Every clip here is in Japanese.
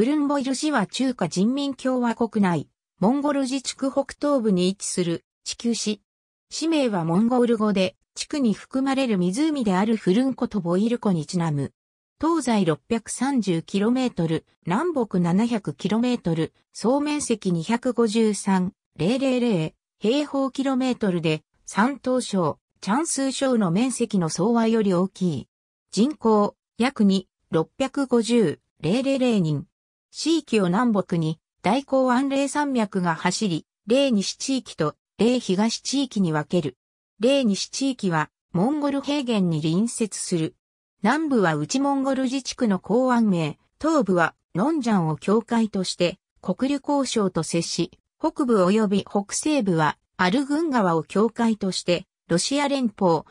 フルンボイル市は中華人民共和国内、モンゴル自治区北東部に位置する地球市。市名はモンゴル語で、地区に含まれる湖であるフルン湖とボイル湖にちなむ。東西 630km、南北 700km、総面積253,000平方キロメートルで、山東省、チャンスー省の面積の総和より大きい。人口、約2、650,000人。地域を南北に大港安霊山脈が走り、霊西地域と霊東地域に分ける。霊西地域はモンゴル平原に隣接する。南部は内モンゴル自治区の公安名、東部はノンジャンを境界として国流交渉と接し、北部及び北西部はアルグン川を境界としてロシア連邦、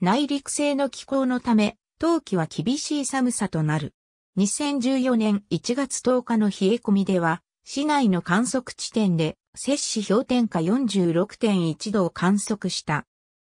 内陸性の気候のため、冬季は厳しい寒さとなる。2014年1月10日の冷え込みでは、市内の観測地点で、摂氏氷点下46.1度を観測した。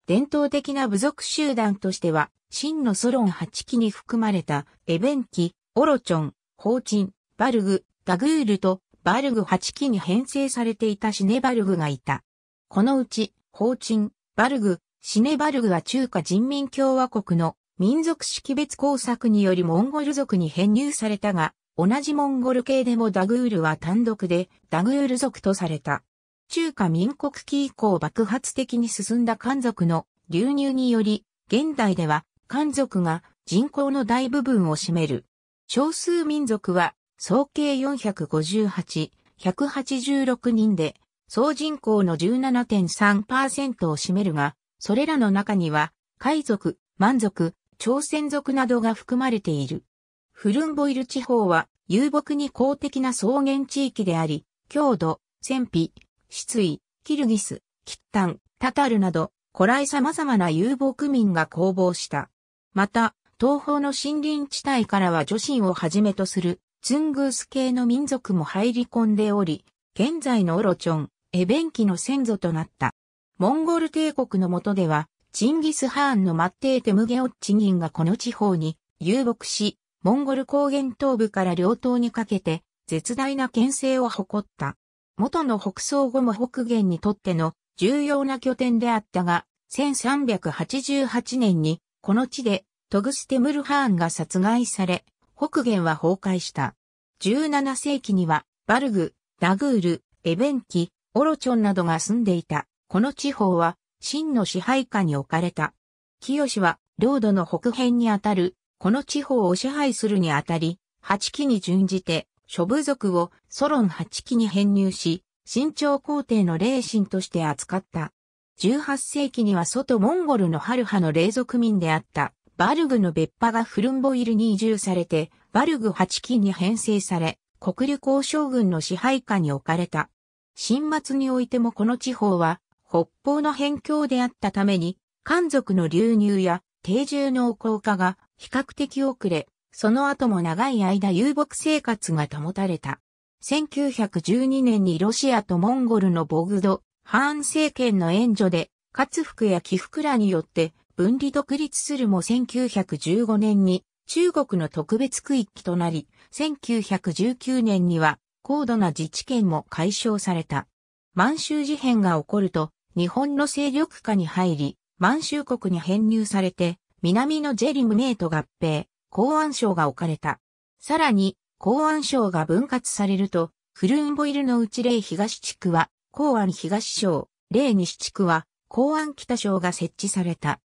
伝統的な部族集団としては、真のソロン8基に含まれた、エベンキ、オロチョン、ホーチン、バルグ、ガグールと、バルグ8基に編成されていたシネバルグがいた。このうち、ホーチン、バルグ、シネバルグは中華人民共和国の民族識別工作によりモンゴル族に編入されたが、同じモンゴル系でもダグールは単独でダグール族とされた。中華民国期以降爆発的に進んだ漢族の流入により、現代では漢族が人口の大部分を占める。少数民族は総計458、186人で、総人口の17.3%を占めるが、それらの中には、海族、満族、朝鮮族などが含まれている。フルンボイル地方は遊牧に公的な草原地域であり、郷土、戦費、失意、キルギス、キッタン、タタルなど、古来様々な遊牧民が攻防した。また、東方の森林地帯からは女神をはじめとする、ツングース系の民族も入り込んでおり、現在のオロチョン、エベンキの先祖となった。モンゴル帝国の下では、チンギス・ハーンのマッテーテ・ムゲオッチギンがこの地方に遊牧し、モンゴル高原東部から両東にかけて絶大な牽制を誇った。元の北宋後も北原にとっての重要な拠点であったが、1388年にこの地でトグステムルハーンが殺害され、北原は崩壊した。17世紀にはバルグ、ダグール、エベンキ、オロチョンなどが住んでいた。この地方は秦の支配下に置かれた。清は、領土の北辺にあたる、この地方を支配するにあたり、八期に準じて、諸部族をソロン八期に編入し、新朝皇帝の霊神として扱った。18世紀には外モンゴルのハルハの霊族民であった、バルグの別派がフルンボイルに移住されて、バルグ八期に編成され、国立交渉軍の支配下に置かれた。新末においてもこの地方は北方の辺境であったために、漢族の流入や定住の効果が比較的遅れ、その後も長い間遊牧生活が保たれた。1912年にロシアとモンゴルのボグド、ハーン政権の援助で、活服や起伏らによって分離独立するも1915年に中国の特別区域となり、1919年には高度な自治権も解消された。満州事変が起こると、日本の勢力下に入り、満州国に編入されて、南のジェリム名と合併、公安省が置かれた。さらに、公安省が分割されると、フルーンボイルのうち例東地区は、公安東省、例西地区は、公安北省が設置された。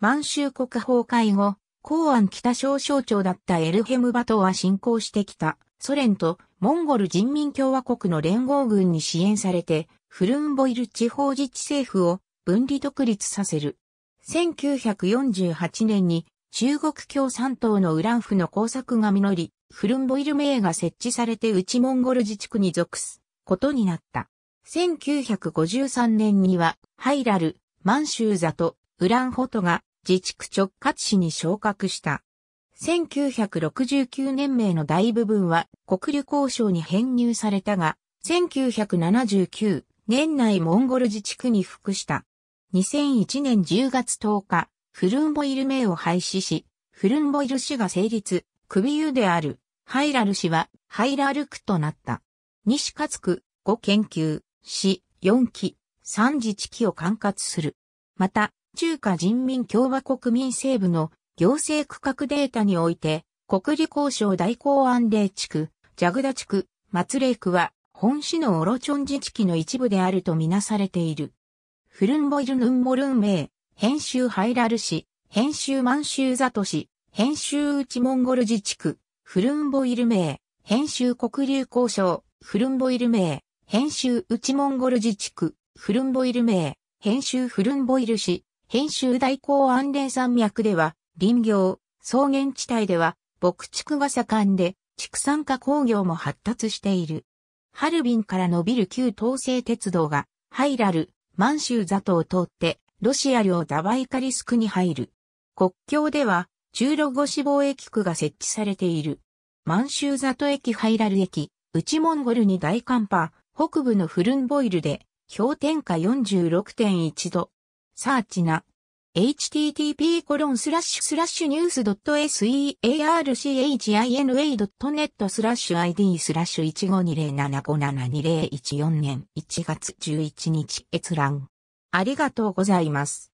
満州国崩壊後、公安北省省長だったエルヘムバトは侵攻してきた、ソ連とモンゴル人民共和国の連合軍に支援されて、フルンボイル地方自治政府を分離独立させる。1948年に中国共産党のウランフの工作が実り、フルンボイル名が設置されて内モンゴル自治区に属すことになった。1953年にはハイラル、満州座とウランホトが自治区直轄市に昇格した。1969年名の大部分は国旅交渉に編入されたが、1979、年内モンゴル自治区に服した。2001年10月10日、フルンボイル名を廃止し、フルンボイル氏が成立、首湯である、ハイラル氏は、ハイラル区となった。西勝区、5研究、市、4期、3自治期を管轄する。また、中華人民共和国民西部の行政区画データにおいて、国立交渉大公安令地区、ジャグダ地区、松霊区は本市のオロチョン自治区の一部であるとみなされている。フルンボイルヌンモルン名、編集ハイラル市、編集満州ザト市、編集内モンゴル自治区、フルンボイル名、編集国流交渉、フルンボイル名、編集内モンゴル自治区、フルンボイル名、編集フルンボイル市、編集大港安連山脈では、林業、草原地帯では、牧畜が盛んで、畜産化工業も発達している。ハルビンから伸びる旧東西鉄道が、ハイラル、満州座とを通って、ロシア領ダバイカリスクに入る。国境では、中ロ越し貿易区が設置されている。満州座と駅ハイラル駅、内モンゴルに大寒波、北部のフルンボイルで、氷点下46.1度。サーチナ、http://news.searchina.net スラッシュ ID スラッシュ1520757014年1月11日閲覧。ありがとうございます。